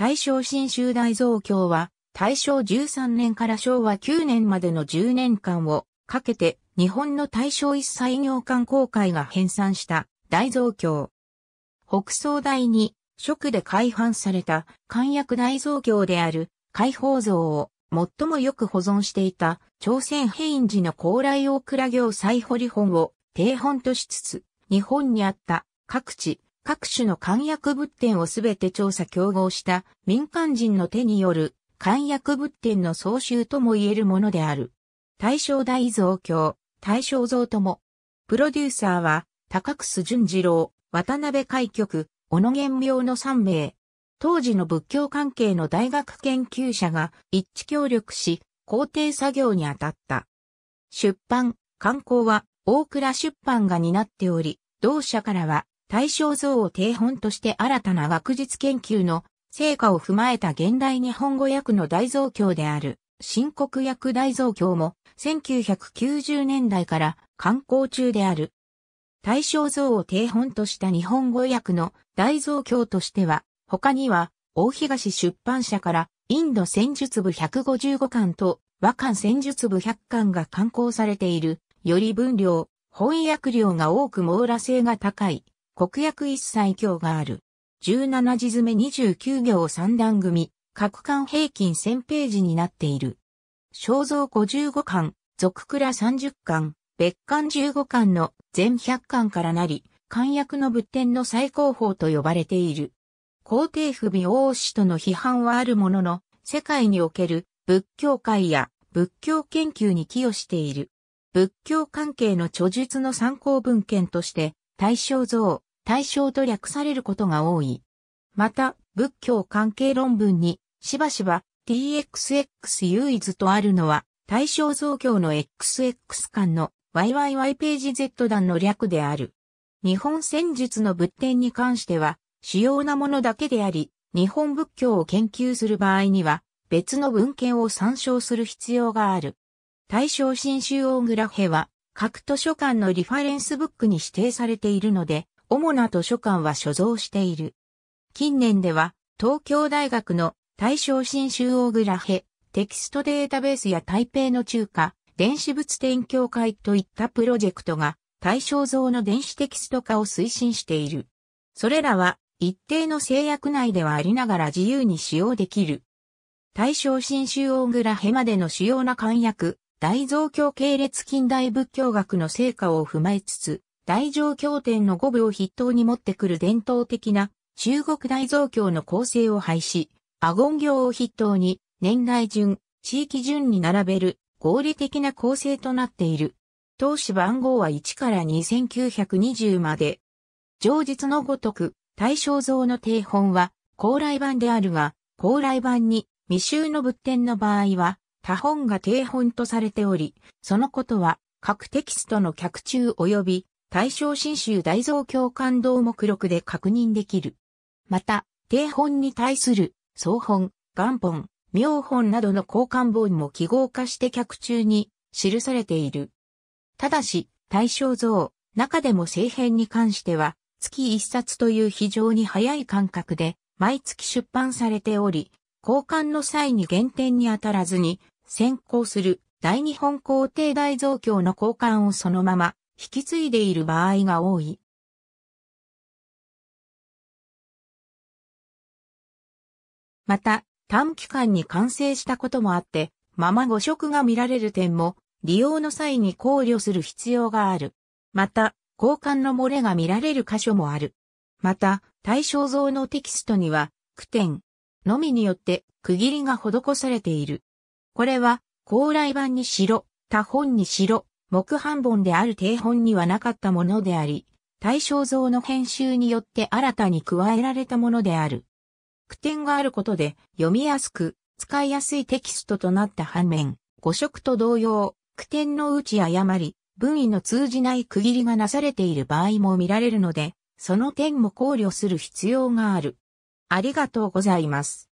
大正新州大蔵経は、大正13年から昭和9年までの10年間をかけて日本の大正一斎行館公会が編纂した大蔵経。北総大に職で改版された漢訳大造経である解放像を最もよく保存していた朝鮮平院寺の高麗大倉行再掘り本を定本としつつ、日本にあった各地、各種の漢訳物典をすべて調査競合した民間人の手による漢訳物典の総集とも言えるものである。大正大蔵教、大正蔵とも。プロデューサーは、高楠淳次郎、渡辺海局、小野玄明の3名。当時の仏教関係の大学研究者が一致協力し、工程作業に当たった。出版、刊行は大倉出版が担っており、同社からは対象像を定本として新たな学術研究の成果を踏まえた現代日本語訳の大増強である、新国訳大増強も1990年代から刊行中である。対象像を定本とした日本語訳の大増強としては、他には、大東出版社からインド戦術部155巻と和漢戦術部100巻が刊行されている、より分量、翻訳量が多く網羅性が高い、国訳一切行がある。17字詰め29行3段組、各巻平均1000ページになっている。肖像55巻、俗倉30巻、別巻15巻の全100巻からなり、漢訳の仏典の最高峰と呼ばれている。皇帝不備王氏との批判はあるものの、世界における仏教界や仏教研究に寄与している。仏教関係の著述の参考文献として、大正像、対象と略されることが多い。また、仏教関係論文に、しばしば TXX 唯一とあるのは、対象増強の XX 間の YYY ページ Z 段の略である。日本戦術の仏典に関しては、主要なものだけであり、日本仏教を研究する場合には、別の文献を参照する必要がある。大正新州グラヘは、各図書館のリファレンスブックに指定されているので、主な図書館は所蔵している。近年では、東京大学の大正新州大倉ヘ、テキストデータベースや台北の中華、電子物展協会といったプロジェクトが、対象像の電子テキスト化を推進している。それらは、一定の制約内ではありながら自由に使用できる。大正新州大倉ヘまでの主要な簡約、大蔵経系列近代仏教学の成果を踏まえつつ、大乗経典の五部を筆頭に持ってくる伝統的な中国大蔵経の構成を廃止、阿言ン行を筆頭に年代順、地域順に並べる合理的な構成となっている。当市番号は1から2920まで。上述のごとく、大正像の定本は高麗版であるが、高麗版に未収の仏典の場合は、他本が定本とされており、そのことは各テキストの客中及び大正新州大蔵教官堂目録で確認できる。また、定本に対する、総本、元本、妙本などの交換本も記号化して客中に記されている。ただし、大正像、中でも政変に関しては、月一冊という非常に早い間隔で、毎月出版されており、交換の際に原点に当たらずに、先行する大日本皇帝大蔵教の交換をそのまま引き継いでいる場合が多い。また、短期間に完成したこともあって、まま誤色が見られる点も、利用の際に考慮する必要がある。また、交換の漏れが見られる箇所もある。また、対象像のテキストには、句点のみによって区切りが施されている。これは、高麗版にしろ、他本にしろ、木版本である定本にはなかったものであり、大正像の編集によって新たに加えられたものである。句点があることで読みやすく、使いやすいテキストとなった反面、語色と同様、句点のうち誤り、文意の通じない区切りがなされている場合も見られるので、その点も考慮する必要がある。ありがとうございます。